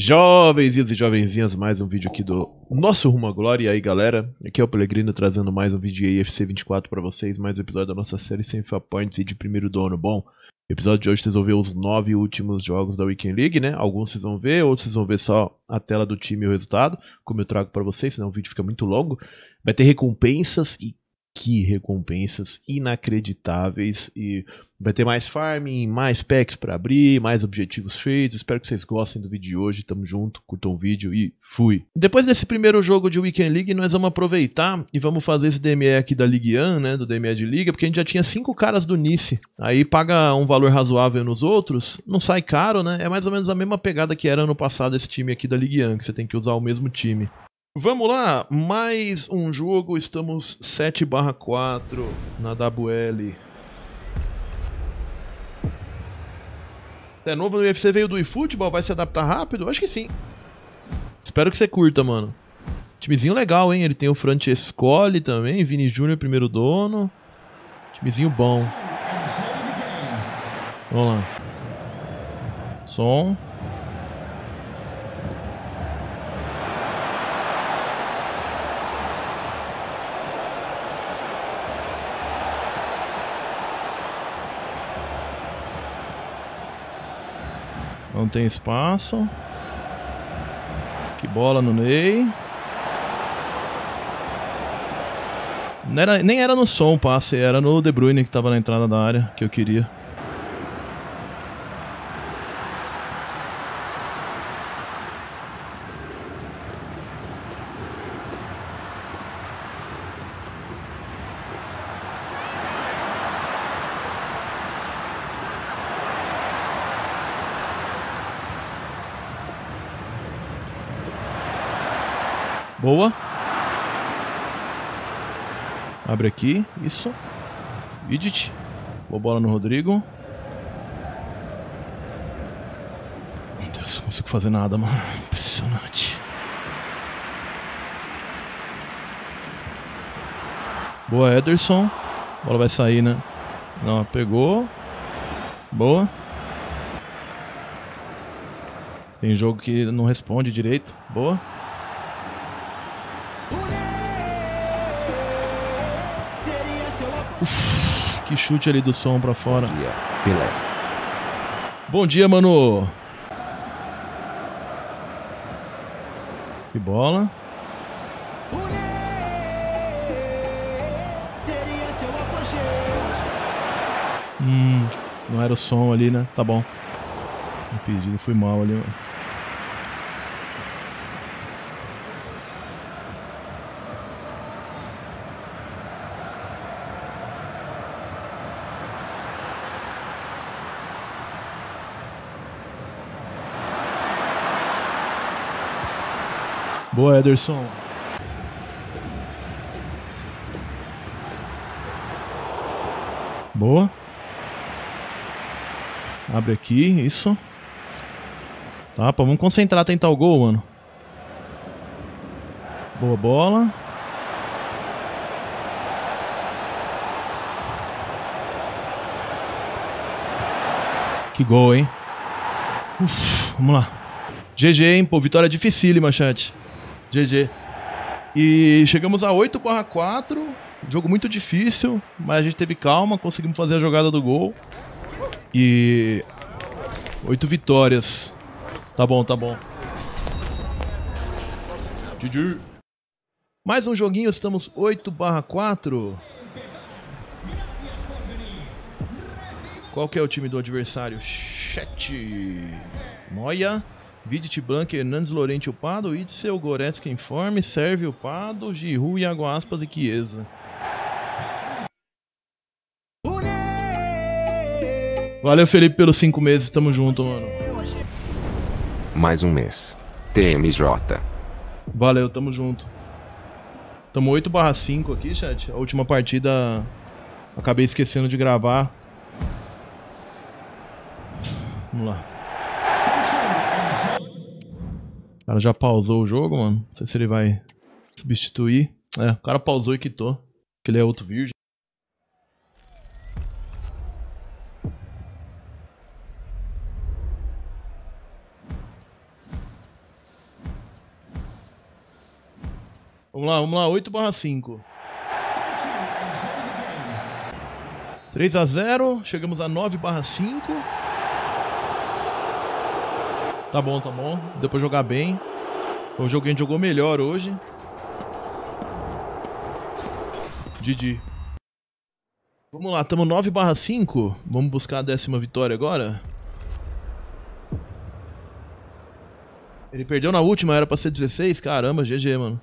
Jovenzinhos e jovenzinhas, mais um vídeo aqui do nosso Rumo à Glória. E aí, galera, aqui é o Pelegrino trazendo mais um vídeo de AFC 24 para vocês, mais um episódio da nossa série Sem Points e de primeiro dono. Bom, episódio de hoje vocês vão ver os nove últimos jogos da Weekend League, né? Alguns vocês vão ver, outros vocês vão ver só a tela do time e o resultado, como eu trago para vocês, senão o vídeo fica muito longo. Vai ter recompensas e que recompensas inacreditáveis e vai ter mais farming, mais packs para abrir, mais objetivos feitos. Espero que vocês gostem do vídeo de hoje. Tamo junto, curtam o vídeo e fui. Depois desse primeiro jogo de Weekend League, nós vamos aproveitar e vamos fazer esse DME aqui da Ligue 1, né, do DME de liga, porque a gente já tinha cinco caras do Nice. Aí paga um valor razoável nos outros, não sai caro, né? É mais ou menos a mesma pegada que era no passado esse time aqui da Ligue 1, que você tem que usar o mesmo time. Vamos lá, mais um jogo, estamos 7 barra 4 na WL. É novo no UFC, veio do eFootball, vai se adaptar rápido? Acho que sim. Espero que você curta, mano. Timezinho legal, hein? Ele tem o Francescoli também, Vini Júnior, primeiro dono. Timezinho bom. Vamos lá. Som. não tem espaço. Que bola no Ney. Não era, nem era no som o passe, era no De Bruyne que estava na entrada da área que eu queria. Boa. Abre aqui. Isso. Vidit. Boa bola no Rodrigo. Meu Deus, não consigo fazer nada, mano. Impressionante. Boa, Ederson. A bola vai sair, né? Não, pegou. Boa. Tem jogo que não responde direito. Boa. Que chute ali do som para fora. Bom dia, Pelé. Bom dia, Manu. Que bola. Hum, não era o som ali, né? Tá bom. Impedido, fui mal ali. Mano. Boa, Ederson. Boa. Abre aqui, isso. Tá, pô, vamos concentrar, tentar o gol, mano. Boa bola. Que gol, hein? Uf, vamos lá. GG, hein, pô. Vitória dificílima, chat. GG. E chegamos a 8 barra 4. Jogo muito difícil, mas a gente teve calma, conseguimos fazer a jogada do gol. E. 8 vitórias. Tá bom, tá bom. GG. Mais um joguinho, estamos 8 barra 4. Qual que é o time do adversário? Chat. Moia. Vidit Blanc, Hernandes, Lorente, Upado, Itzel, Goretzka, Informe, Sérvio, Upado, Giru, e Aspas e Chiesa. Valeu, Felipe, pelos cinco meses. Tamo junto, mano. Mais um mês. TMJ. Valeu, tamo junto. Tamo 8 barra 5 aqui, chat. A última partida acabei esquecendo de gravar. Vamos lá. cara já pausou o jogo, mano. Não sei se ele vai substituir. É, o cara pausou e quitou. Porque ele é outro virgem. Vamos lá, vamos lá, 8 barra 5. 3 a 0, chegamos a 9 barra 5. Tá bom, tá bom. Deu pra jogar bem. O jogo a gente jogou melhor hoje. Didi. Vamos lá, tamo 9 barra 5. Vamos buscar a décima vitória agora. Ele perdeu na última, era pra ser 16. Caramba, GG, mano.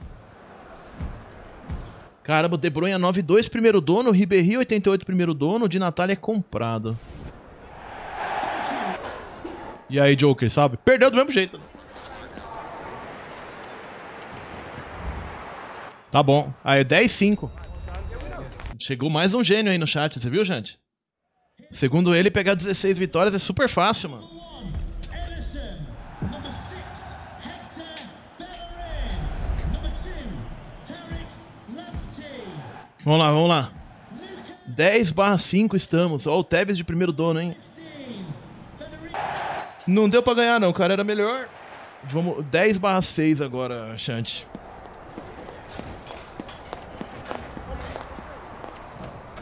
Caramba, De Bruyne 9-2, é primeiro dono. Ribéry, 88, primeiro dono. De Natália é comprado. E aí, Joker, sabe? Perdeu do mesmo jeito. Tá bom. Aí, 10 5. Chegou mais um gênio aí no chat, você viu, gente? Segundo ele, pegar 16 vitórias é super fácil, mano. Vamos lá, vamos lá. 10 barra 5 estamos. Ó, o Tevez de primeiro dono, hein? Não deu pra ganhar, não. O cara era melhor. Vamos. 10 barra 6 agora, Chante.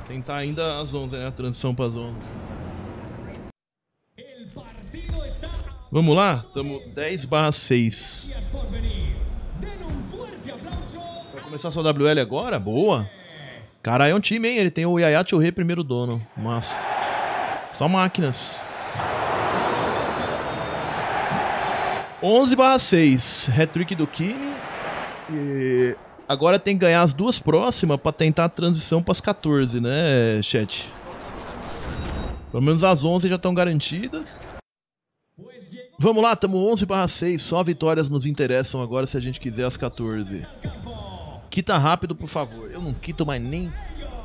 Tentar ainda as 11, né? A transição pras 11. Vamos lá? Tamo 10 barra 6. Vai começar sua WL agora? Boa! Caralho, é um time, hein? Ele tem o Yayati e o Rei primeiro dono. Massa. Só máquinas. 11 barra 6, hat-trick do Kimi. E agora tem que ganhar as duas próximas pra tentar a transição pras 14, né, chat? Pelo menos as 11 já estão garantidas. Vamos lá, tamo 11 barra 6, só vitórias nos interessam agora se a gente quiser as 14. Quita rápido, por favor. Eu não quito mais nem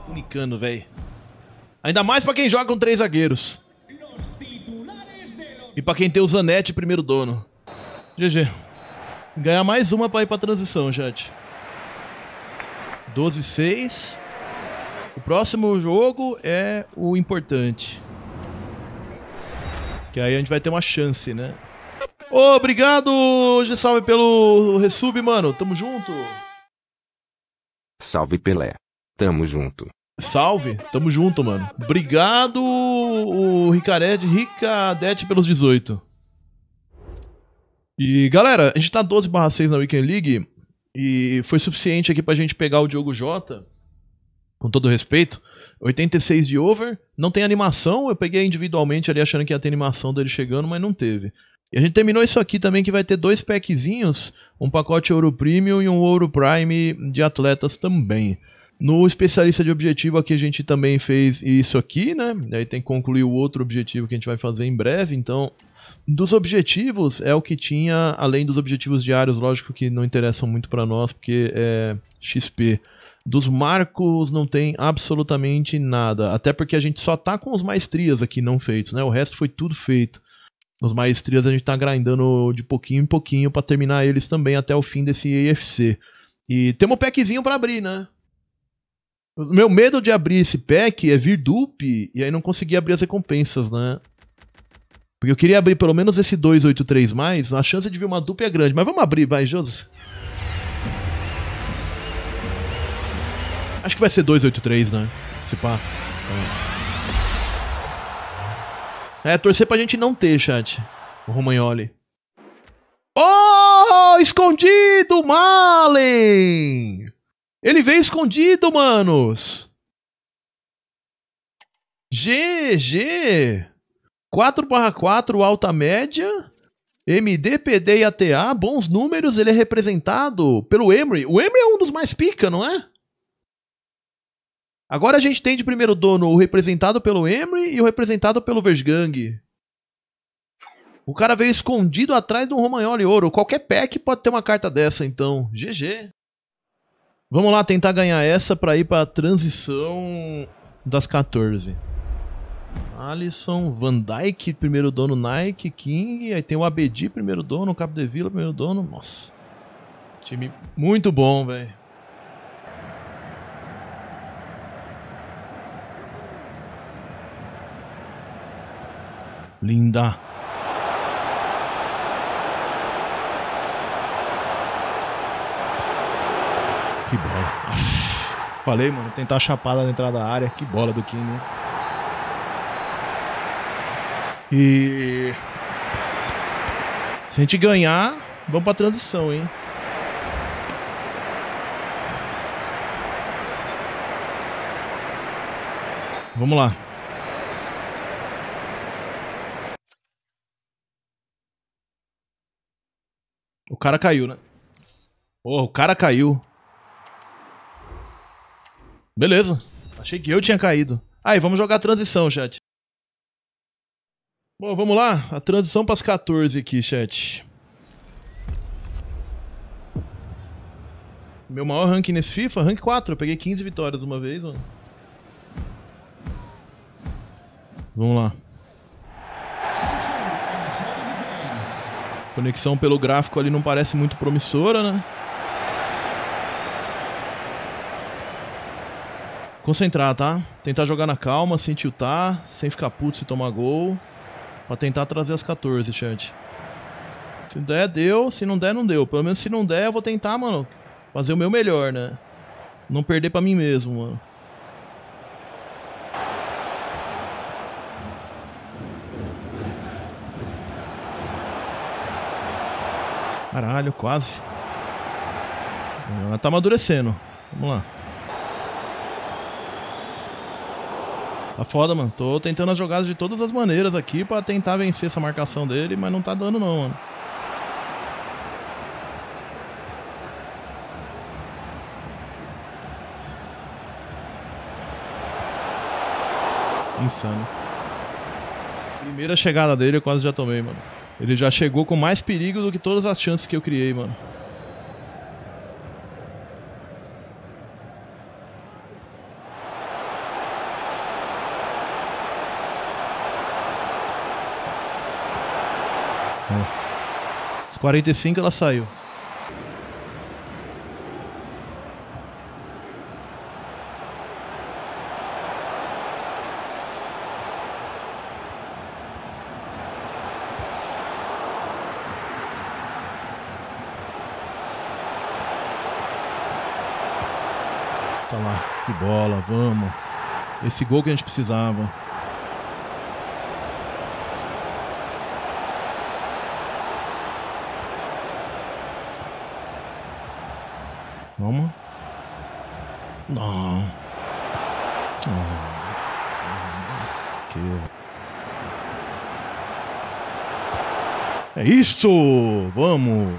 unicano, velho. Ainda mais pra quem joga com três zagueiros. E pra quem tem o Zanetti primeiro dono. GG. Ganhar mais uma para ir para transição, Jade. 12 6. O próximo jogo é o importante. Que aí a gente vai ter uma chance, né? Ô, obrigado, G-Salve, pelo resub, mano. Tamo junto. Salve, Pelé. Tamo junto. Salve, tamo junto, mano. Obrigado, o Ricared, Ricadete pelos 18. E galera, a gente tá 12 6 na Weekend League e foi suficiente aqui pra gente pegar o Diogo Jota, com todo respeito. 86 de over, não tem animação, eu peguei individualmente ali achando que ia ter animação dele chegando, mas não teve. E a gente terminou isso aqui também que vai ter dois packzinhos, um pacote ouro premium e um ouro prime de atletas também. No especialista de objetivo aqui a gente também fez isso aqui, né? Aí tem que concluir o outro objetivo que a gente vai fazer em breve, então dos objetivos é o que tinha, além dos objetivos diários, lógico que não interessam muito para nós porque é XP. Dos marcos não tem absolutamente nada, até porque a gente só tá com os maestrias aqui não feitos, né? O resto foi tudo feito. Nos maestrias a gente tá grindando de pouquinho em pouquinho para terminar eles também até o fim desse EFC. E temos um packzinho para abrir, né? O meu medo de abrir esse pack é vir dupe e aí não conseguir abrir as recompensas, né? Porque eu queria abrir pelo menos esse 283 mais, a chance de vir uma dupe é grande. Mas vamos abrir, vai, Jesus. Acho que vai ser 283, né? Se pá. É, é torcer pra gente não ter, chat. O Romagnoli. Oh! Escondido, Malen! Ele veio escondido, manos. GG. 4/4 alta média. MD, PD e ATA, bons números, ele é representado pelo Emery. O Emery é um dos mais pica, não é? Agora a gente tem de primeiro dono o representado pelo Emery e o representado pelo Versgang. O cara veio escondido atrás do Romagnoli Ouro. Qualquer pack pode ter uma carta dessa, então. GG. Vamos lá tentar ganhar essa para ir para a transição das 14. Alisson, Van Dyke, primeiro dono, Nike, King. Aí tem o Abedi, primeiro dono, Cabo de Vila, primeiro dono. Nossa. Time muito bom, velho. Linda. que bola. Falei, mano, tentar chapada na entrada da área, que bola do Kim, né? E. Se a gente ganhar, vamos pra transição, hein? Vamos lá. O cara caiu, né? Porra, o cara caiu. Beleza. Achei que eu tinha caído. Aí, vamos jogar a transição, chat. Bom, vamos lá. A transição para as 14 aqui, chat. Meu maior ranking nesse FIFA, rank 4. Eu peguei 15 vitórias uma vez, mano. Vamos lá. Conexão pelo gráfico ali não parece muito promissora, né? concentrar, tá? Tentar jogar na calma, sem tiltar, sem ficar puto se tomar gol. Pra tentar trazer as 14, chat. Se der, deu. Se não der, não deu. Pelo menos se não der, eu vou tentar, mano, fazer o meu melhor, né? Não perder pra mim mesmo, mano. Caralho, quase. Ela tá amadurecendo. Vamos lá. Tá foda, mano. Tô tentando as jogadas de todas as maneiras aqui pra tentar vencer essa marcação dele, mas não tá dando não, mano. Insano. Primeira chegada dele eu quase já tomei, mano. Ele já chegou com mais perigo do que todas as chances que eu criei, mano. 45 ela saiu. Tá lá, que bola, vamos. Esse gol que a gente precisava. Vamos? Não. Oh. Que... É isso! Vamos!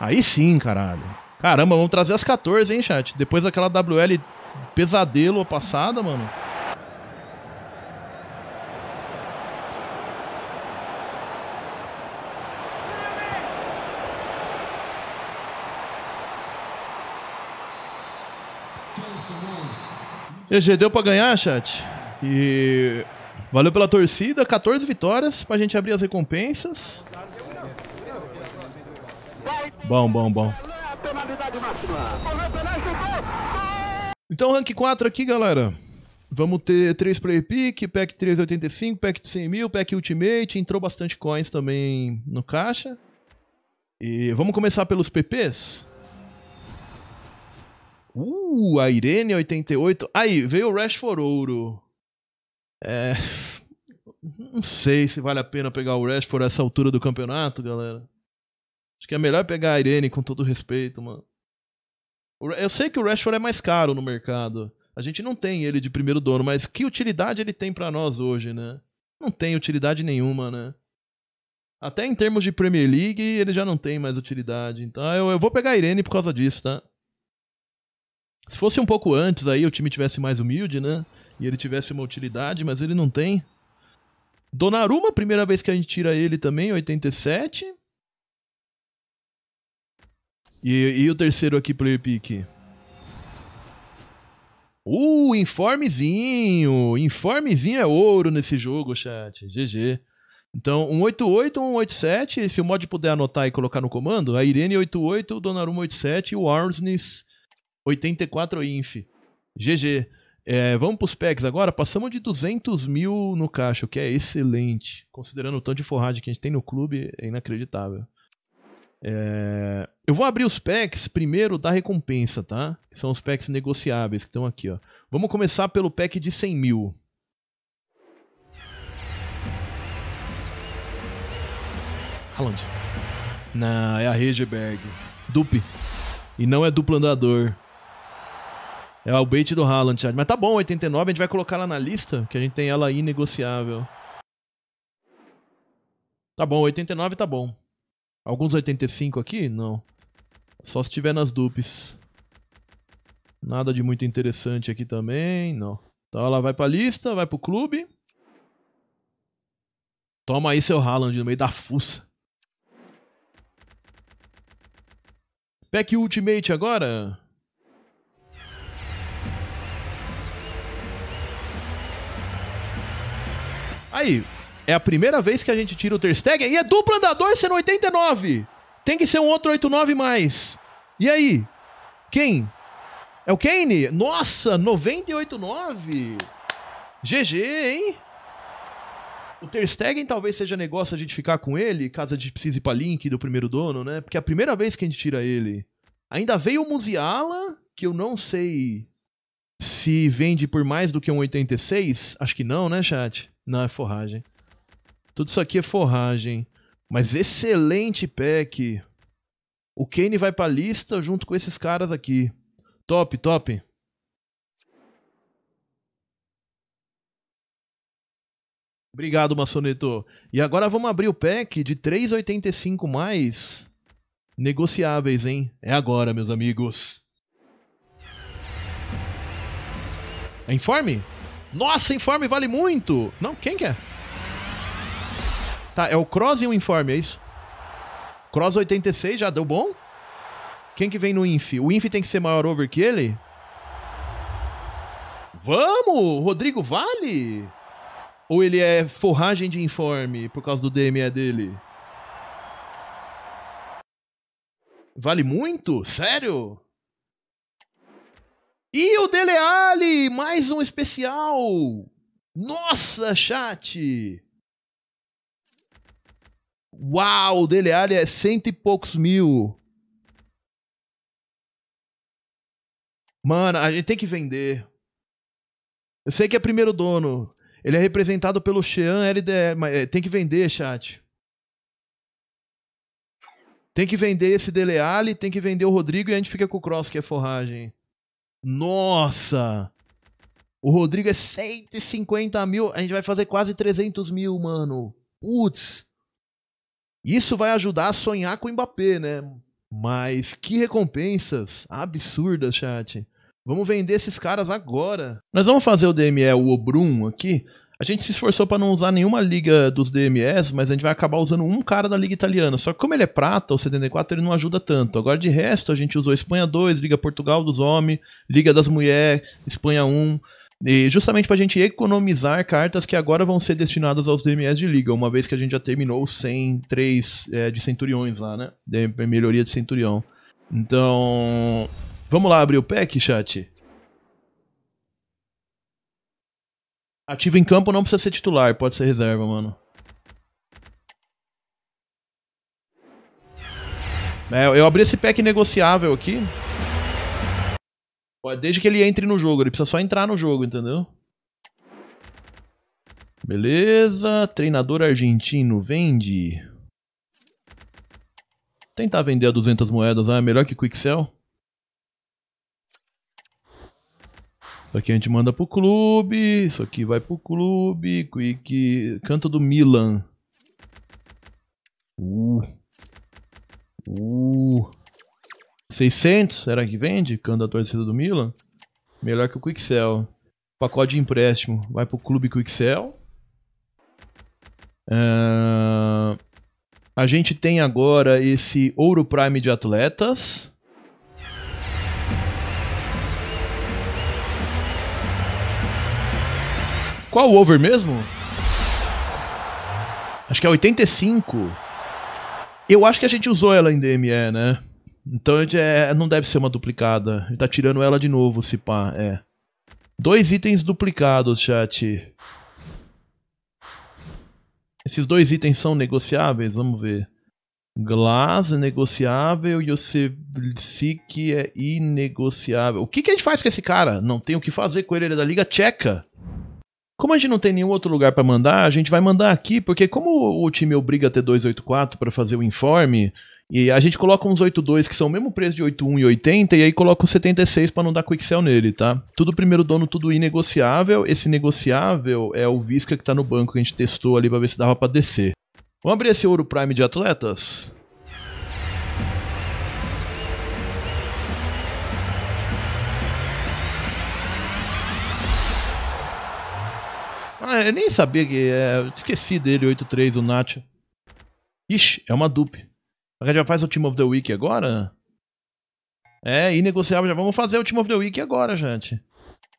Aí sim, caralho. Caramba, vamos trazer as 14, hein, chat? Depois daquela WL pesadelo passada, mano. EG, deu pra ganhar, chat? E valeu pela torcida, 14 vitórias pra gente abrir as recompensas. Bom, bom, bom. Então, rank 4 aqui, galera. Vamos ter 3 play pick, pack 385, pack de 100 mil, pack ultimate. Entrou bastante coins também no caixa. E vamos começar pelos PPs. Uh, a Irene 88. Aí, veio o Rashford Ouro. É. Não sei se vale a pena pegar o Rashford a essa altura do campeonato, galera. Acho que é melhor pegar a Irene com todo respeito, mano. Eu sei que o Rashford é mais caro no mercado. A gente não tem ele de primeiro dono, mas que utilidade ele tem para nós hoje, né? Não tem utilidade nenhuma, né? Até em termos de Premier League, ele já não tem mais utilidade. Então eu, eu vou pegar a Irene por causa disso, tá? Se fosse um pouco antes aí, o time tivesse mais humilde, né? E ele tivesse uma utilidade, mas ele não tem. Donnarumma, primeira vez que a gente tira ele também, 87. E, e o terceiro aqui, player pick? Uh, informezinho! Informezinho é ouro nesse jogo, chat. GG. Então, 188, 187. Se o mod puder anotar e colocar no comando, a Irene 88, o Donnarumma 87 e o Arnsnes 84 INF. GG. É, vamos para os packs agora. Passamos de 200 mil no caixa, o que é excelente. Considerando o tanto de forragem que a gente tem no clube, é inacreditável. É... Eu vou abrir os packs primeiro da recompensa, tá? são os packs negociáveis que estão aqui, ó. Vamos começar pelo pack de 100 mil. Haaland. Não, é a Regeberg. Dupe. E não é duplo andador. É o bait do Haaland, Thiago. Mas tá bom, 89, a gente vai colocar ela na lista, que a gente tem ela inegociável. Tá bom, 89 tá bom. Alguns 85 aqui? Não. Só se tiver nas dupes. Nada de muito interessante aqui também, não. Então ela vai pra lista, vai pro clube. Toma aí seu Haaland no meio da fuça. Pack Ultimate agora? Aí, é a primeira vez que a gente tira o Ter Stegen e é duplo andador sendo 89. Tem que ser um outro 89 mais. E aí? Quem? É o Kane? Nossa, 989. GG, hein? O Ter Stegen talvez seja negócio a gente ficar com ele, caso a gente precise ir pra Link do primeiro dono, né? Porque é a primeira vez que a gente tira ele. Ainda veio o Muziala, que eu não sei se vende por mais do que um 86. Acho que não, né, chat? Não, é forragem. Tudo isso aqui é forragem. Mas excelente pack. O Kane vai pra lista junto com esses caras aqui. Top, top. Obrigado, Maçoneto. E agora vamos abrir o pack de 3,85 mais negociáveis, hein? É agora, meus amigos. É informe? Nossa, informe vale muito! Não, quem que é? Tá, é o Cross e o informe, é isso? Cross 86 já deu bom? Quem que vem no Inf? O Inf tem que ser maior over que ele? Vamos! Rodrigo Vale? Ou ele é forragem de informe por causa do DME dele? Vale muito? Sério? E o Dele mais um especial. Nossa, chat. Uau, o Dele é cento e poucos mil. Mano, a gente tem que vender. Eu sei que é primeiro dono. Ele é representado pelo Chean. LDR, mas é, tem que vender, chat. Tem que vender esse Dele tem que vender o Rodrigo e a gente fica com o Cross, que é forragem. Nossa! O Rodrigo é 150 mil. A gente vai fazer quase 300 mil, mano. Putz! Isso vai ajudar a sonhar com o Mbappé, né? Mas que recompensas absurdas, chat. Vamos vender esses caras agora. Nós vamos fazer o DME, o Obrum aqui. A gente se esforçou para não usar nenhuma liga dos DMS, mas a gente vai acabar usando um cara da liga italiana. Só que como ele é prata, o 74 ele não ajuda tanto. Agora de resto, a gente usou Espanha 2, Liga Portugal dos Homens, Liga das Mulheres, Espanha 1. E justamente para a gente economizar cartas que agora vão ser destinadas aos DMS de liga, uma vez que a gente já terminou 103 é, de centuriões lá, né? De melhoria de centurião. Então, vamos lá abrir o pack, chat? Ativo em campo não precisa ser titular, pode ser reserva, mano. É, eu abri esse pack negociável aqui. Desde que ele entre no jogo, ele precisa só entrar no jogo, entendeu? Beleza, treinador argentino, vende. Tentar vender a 200 moedas, ah, é melhor que Quick Sell. Isso aqui a gente manda pro clube, isso aqui vai pro clube, quick, canto do Milan. Uh. Uh. 600, será que vende? Canto da torcida do Milan. Melhor que o Quick Pacote de empréstimo, vai pro clube Quick Uh, a gente tem agora esse Ouro Prime de atletas. Qual o over mesmo? Acho que é 85. Eu acho que a gente usou ela em DME, né? Então é, não deve ser uma duplicada. Ele tá tirando ela de novo, se pá. É. Dois itens duplicados, chat. Esses dois itens são negociáveis? Vamos ver. Glass é negociável e o Sik é inegociável. O que, que a gente faz com esse cara? Não tem o que fazer com ele, ele é da Liga Tcheca. Como a gente não tem nenhum outro lugar para mandar, a gente vai mandar aqui, porque como o time obriga a ter 284 para fazer o informe, e a gente coloca uns 82 que são o mesmo preço de 81 e 80, e aí coloca o 76 para não dar quick sell nele, tá? Tudo primeiro dono, tudo inegociável. Esse negociável é o Visca que tá no banco que a gente testou ali para ver se dava para descer. Vamos abrir esse ouro prime de atletas? Ah, eu nem sabia que. É, esqueci dele, 8-3, o Nacho. Ixi, é uma dupe. A gente já faz o Team of the Week agora? É, inegociável, já vamos fazer o Team of the Week agora, gente.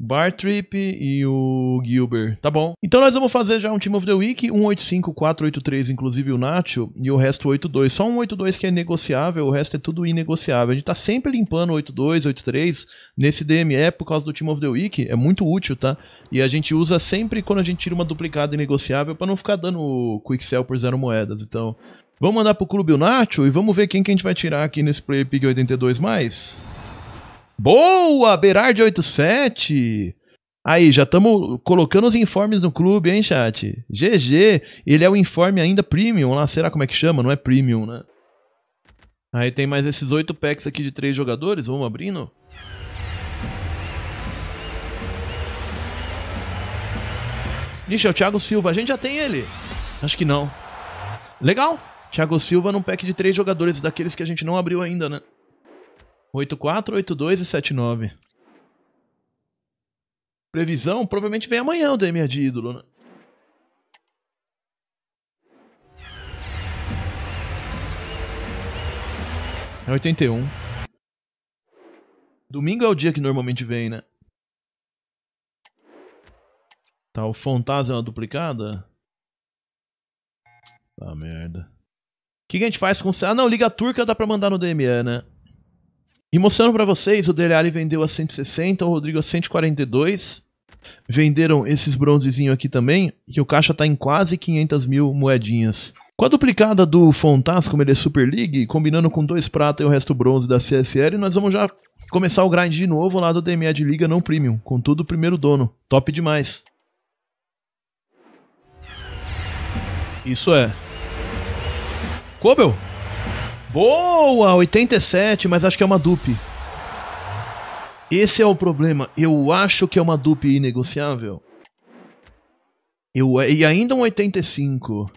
Bartrip e o Gilbert. Tá bom. Então nós vamos fazer já um Team of the Week, 185, 483, inclusive o Nacho, e o resto 82. Só um 82 que é negociável, o resto é tudo inegociável. A gente tá sempre limpando 82, 83 nesse DME por causa do Team of the Week, é muito útil, tá? E a gente usa sempre quando a gente tira uma duplicada inegociável para não ficar dando quick sell por zero moedas. Então, vamos mandar pro Clube o Nacho e vamos ver quem que a gente vai tirar aqui nesse play Pig 82+. Boa, Berard 87. Aí, já estamos colocando os informes no clube, hein, chat? GG, ele é o informe ainda premium lá, será como é que chama? Não é premium, né? Aí tem mais esses oito packs aqui de três jogadores, vamos abrindo? Ixi, é o Thiago Silva, a gente já tem ele? Acho que não. Legal, Thiago Silva num pack de três jogadores, daqueles que a gente não abriu ainda, né? 84, 82 e 79. Previsão? Provavelmente vem amanhã o Demir de ídolo, né? É 81. Domingo é o dia que normalmente vem, né? Tá, o Fantasma é uma duplicada? Tá merda. O que, que a gente faz com... Ah, não, Liga Turca dá pra mandar no DME, né? E mostrando para vocês, o Deliari vendeu a 160, o Rodrigo a 142. Venderam esses bronzezinhos aqui também, que o caixa tá em quase 500 mil moedinhas. Com a duplicada do Fontas, como ele é Super League, combinando com dois prata e o resto bronze da CSL, nós vamos já começar o grind de novo lá do DMA de Liga não Premium. Contudo, primeiro dono. Top demais. Isso é. Cobel! Boa! 87, mas acho que é uma dupe. Esse é o problema. Eu acho que é uma dupe inegociável. Eu, e ainda um 85.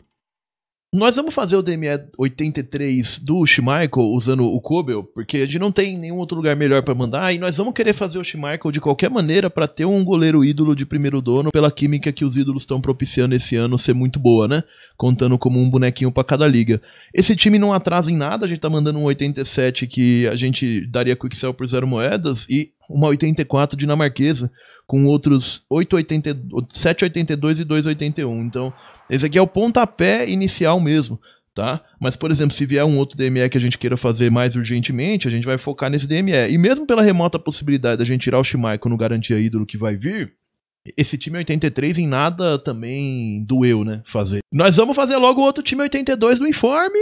Nós vamos fazer o DME 83 do Schmeichel usando o Kobel, porque a gente não tem nenhum outro lugar melhor para mandar, e nós vamos querer fazer o Schmeichel de qualquer maneira para ter um goleiro ídolo de primeiro dono, pela química que os ídolos estão propiciando esse ano ser muito boa, né? Contando como um bonequinho para cada liga. Esse time não atrasa em nada, a gente tá mandando um 87 que a gente daria quick sell por zero moedas, e uma 84 dinamarquesa com outros 782 e 281. Então, esse aqui é o pontapé inicial mesmo, tá? Mas, por exemplo, se vier um outro DME que a gente queira fazer mais urgentemente, a gente vai focar nesse DME. E mesmo pela remota possibilidade da gente tirar o Shimaico no garantia ídolo que vai vir, esse time 83 em nada também doeu, né? Fazer. Nós vamos fazer logo outro time 82 do informe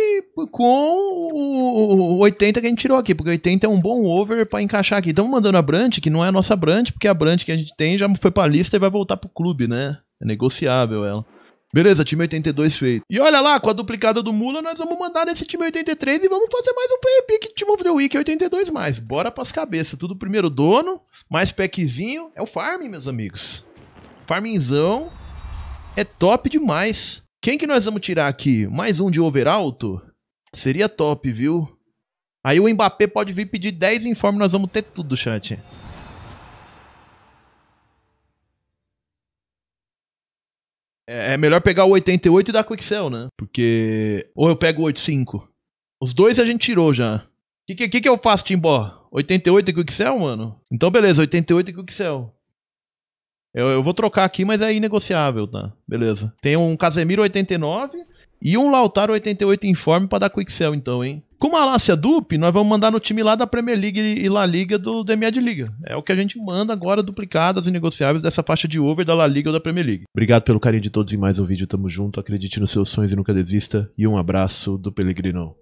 com o 80 que a gente tirou aqui, porque 80 é um bom over para encaixar aqui. Estamos mandando a Brand, que não é a nossa Brand, porque a Brand que a gente tem já foi pra lista e vai voltar pro clube, né? É negociável ela. Beleza, time 82 feito. E olha lá, com a duplicada do Mula, nós vamos mandar nesse time 83 e vamos fazer mais um player pick Team of the Week 82 mais. Bora pras cabeças. Tudo primeiro dono, mais packzinho. É o farm, meus amigos. Farminzão é top demais. Quem que nós vamos tirar aqui? Mais um de overalto? Seria top, viu? Aí o Mbappé pode vir pedir 10 informes, nós vamos ter tudo, chat. É, é melhor pegar o 88 e dar Quick Sell, né? Porque... Ou eu pego o 85. Os dois a gente tirou já. O que, que, que eu faço, Timbó? 88 e Quick Sell, mano? Então beleza, 88 e Quick Sell. Eu, eu vou trocar aqui, mas é inegociável, tá? Beleza. Tem um Casemiro 89 e um Lautaro 88 informe para dar quick sell, então, hein? Com uma Alácia Dupe, nós vamos mandar no time lá da Premier League e La Liga do DMA de Liga. É o que a gente manda agora, duplicadas e negociáveis dessa faixa de over da La Liga ou da Premier League. Obrigado pelo carinho de todos e mais um vídeo. Tamo junto, acredite nos seus sonhos e nunca desista. E um abraço do Pelegrino.